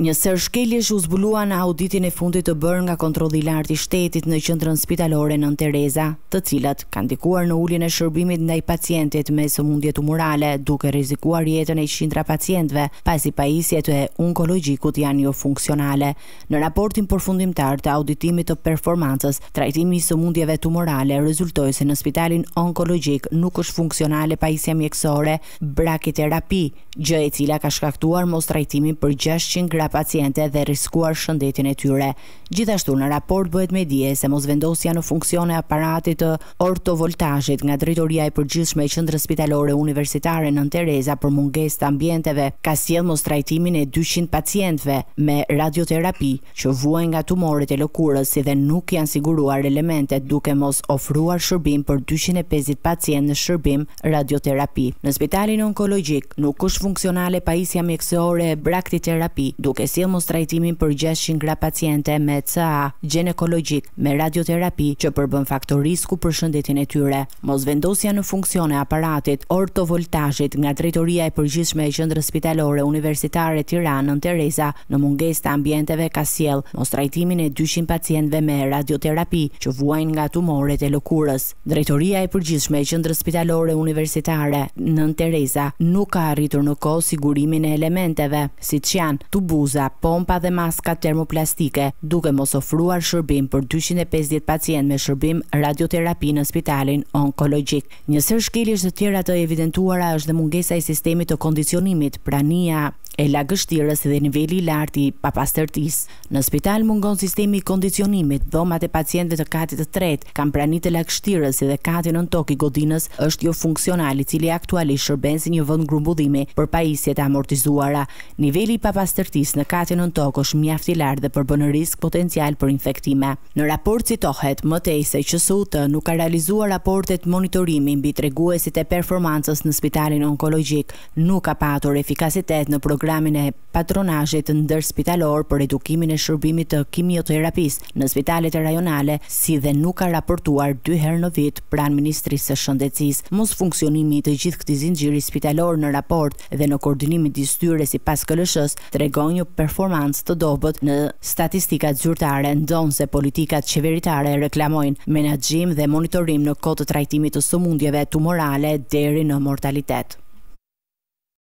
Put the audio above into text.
Një sër shkelish u zbulua në auditin e fundit të bërë nga kontroli lartë i shtetit në qëndrën spitalore në Tereza, të cilat kanë dikuar në ullin e shërbimit ndaj pacientit me së tumorale, duke rizikuar jetën e qindra pacientve, pasi i pajisjet e onkologjikut janë jo funksionale. Në raportin përfundimtar të auditimit të performancës, trajtimi së mundjeve tumorale rezultoj se në spitalin onkologjik nuk është funksionale pajisja mjekësore, braki terapi, gjë e cila ka shkaktuar mos trajtimin për 600 gra paciente dhe riskuar shëndetin e tyre. Gjithashtu në raport bëhet me dje se mos vendosja në funksione aparatit të ortovoltajit nga dritoria e përgjithshme e qëndrë spitalore universitare në Tereza për munges të ambienteve ka sjell mos trajtimin e 200 pacientve me radioterapi që vuaj nga tumorit e lëkurës si dhe nuk janë siguruar elementet duke mos ofruar shërbim për 250 pacient në shërbim radioterapi. Në spitalin onkologjik nuk është funksionale pajisja mjekësore e braktiterapi duke duke mos trajtimin për 600 gra paciente me CA ginekologjik me radioterapi që përbën faktor risku për shëndetin e tyre. Mosvendosja në funksion e aparatit ortovoltazhit nga drejtoria e përgjithshme e Qendrës Spitalore Universitare Tiranën Tereza në mungesë të ambienteve ka sjell mos trajtimin e 200 pacientëve me radioterapi që vuajnë nga tumoret e lëkurës. Drejtoria e përgjithshme e Qendrës Spitalore Universitare Nën Tereza nuk ka arritur në kohë sigurimin e elementeve, siç janë tubuz bluza, pompa dhe maska termoplastike, duke mos ofruar shërbim për 250 pacient me shërbim radioterapi në spitalin onkologjik. Njësër shkelisht të tjera të evidentuara është dhe mungesa i sistemi të kondicionimit, prania, e lagështirës dhe nivelli larti papastërtis. Në spital mungon sistemi kondicionimit, dhomat e pacientve të katit të tret, kam pranit e lagështirës dhe katit në toki godinës është jo funksionali cili aktuali shërben si një vënd grumbudhimi për pajisjet amortizuara. Nivelli papastërtis në katit në tok është mjafti lartë dhe përbën risk potencial për infektime. Në raport citohet, më tej se që sutë nuk ka realizua raportet monitorimi mbi treguesit e performancës në spitalin onkologjik, nuk ka patur efikasitet në pro programin e patronajit ndër spitalor për edukimin e shërbimit të kimioterapis në spitalet e rajonale, si dhe nuk ka raportuar dy herë në vit pran Ministrisë së Shëndecis, mos funksionimi të gjithë këti zingjiri spitalor në raport dhe në koordinimit distyre si pas këllëshës, të regon një performans të dobët në statistikat zyrtare, ndonë se politikat qeveritare reklamojnë menagjim dhe monitorim në të trajtimit të sëmundjeve tumorale deri në mortalitet.